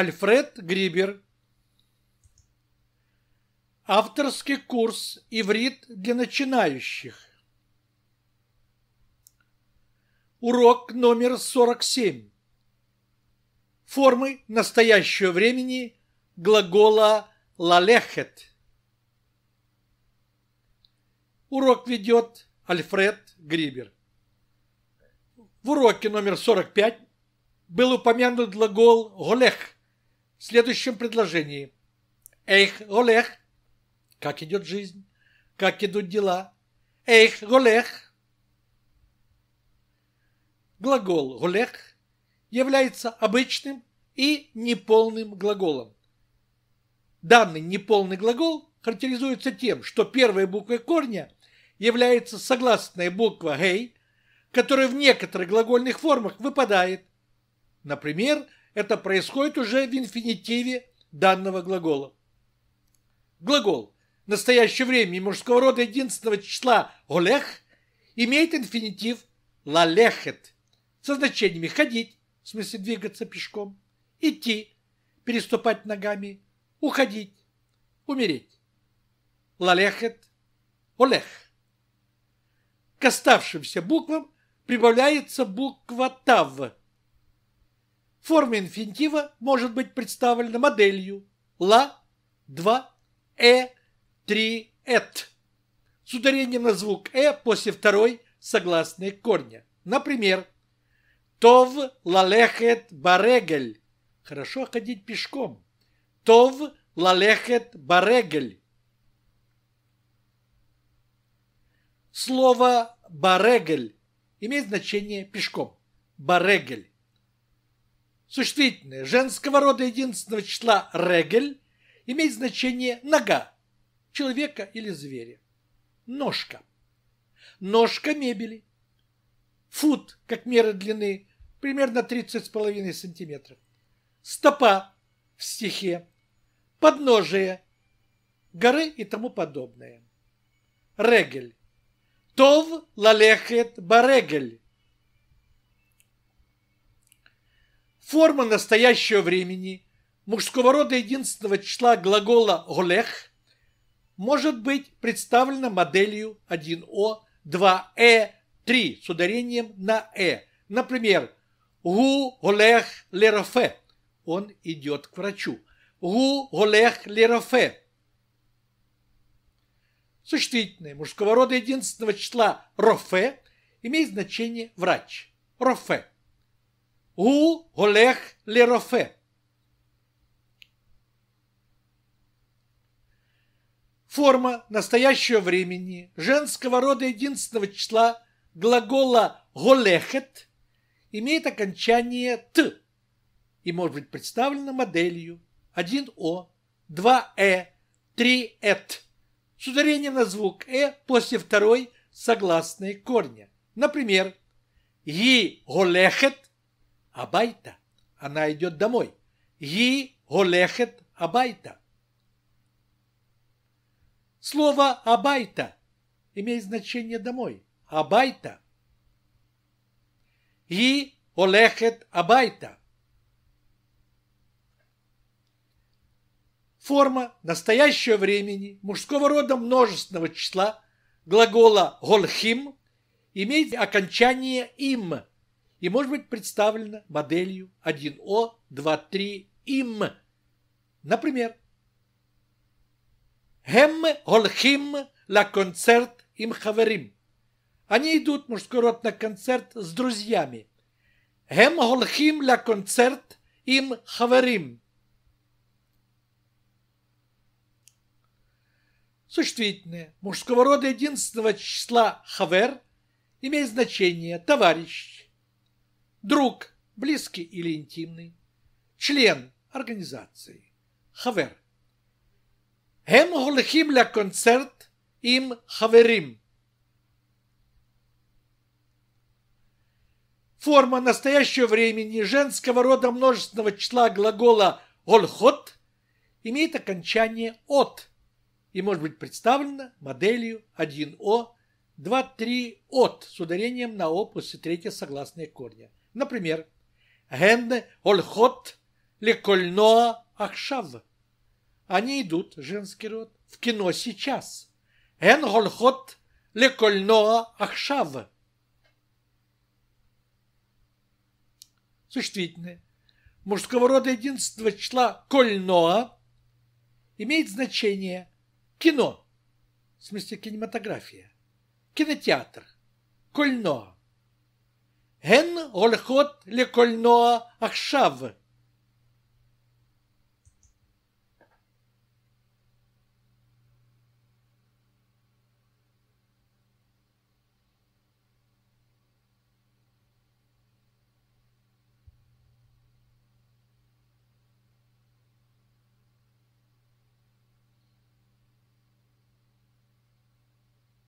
Альфред Грибер. Авторский курс «Иврит для начинающих». Урок номер 47. Формы настоящего времени глагола «лалехет». Урок ведет Альфред Грибер. В уроке номер 45 был упомянут глагол «голех», в следующем предложении. Эйх, Олех, как идет жизнь, как идут дела. Эйх, Олех. Глагол Олех является обычным и неполным глаголом. Данный неполный глагол характеризуется тем, что первая буква корня является согласная буква «гей», которая в некоторых глагольных формах выпадает. Например, это происходит уже в инфинитиве данного глагола. Глагол в настоящее время мужского рода единственного числа «олех» имеет инфинитив «лалехет» со значениями «ходить», в смысле двигаться пешком, «идти», переступать ногами, «уходить», «умереть». «Лалехет» – «олех». К оставшимся буквам прибавляется буква «тав», Форма инфинитива может быть представлена моделью «ла», «два», «э», «три», «эт» с ударением на звук «э» после второй согласной корня. Например, «тов лалехет барегель» – хорошо ходить пешком. «Тов лалехет барегель» Слово «барегель» имеет значение «пешком». «Барегель» Существительное женского рода единственного числа «регель» имеет значение «нога» человека или зверя. Ножка. Ножка мебели. Фут, как мера длины, примерно 30,5 сантиметров. Стопа в стихе. Подножие. Горы и тому подобное. Регель. Тов лалехет барегель. Форма настоящего времени мужского рода единственного числа глагола «голех» может быть представлена моделью 1О, 2Э, 3 с ударением на «э». Например, «гу голех лерафе» – он идет к врачу. «Гу голех лерафе» Существительное мужского рода единственного числа «рофе» имеет значение «врач». «Рофе» У הולך лерофе. Форма настоящего времени женского рода единственного числа глагола «голехет» имеет окончание «т» и может быть представлена моделью 1О, 2Э, 3Эт с ударением на звук «э» после второй согласной корня. Например, «и голехет» Абайта. Она идет домой. Ги голехет абайта. Слово «абайта» имеет значение «домой». «Абайта». «И голехет абайта». Форма настоящего времени мужского рода множественного числа глагола «голхим» имеет окончание «им», и может быть представлена моделью 1О23ИМ. Например, «Хем холхим ла концерт им хаверим». Они идут, мужской род, на концерт с друзьями. «Хем холхим ла концерт им хаверим». Существительное мужского рода единственного числа «хавер» имеет значение «товарищ» друг, близкий или интимный, член организации, хавер. Хем хулхим ля концерт им хаверим. Форма настоящего времени женского рода множественного числа глагола «олхот» имеет окончание «от» и может быть представлена моделью 1О 2-3 от с ударением на о после третье согласные корня. Например, «Генне Ольхот Лекольноа Ахшав». Они идут, женский род, в кино сейчас. «Ген Ольхот Лекольноа Ахшав». Существительное. Мужского рода единственного числа «Кольноа» имеет значение «кино», в смысле кинематография, кинотеатр, кольноа. הן הולכות לקולנוע עכשיו.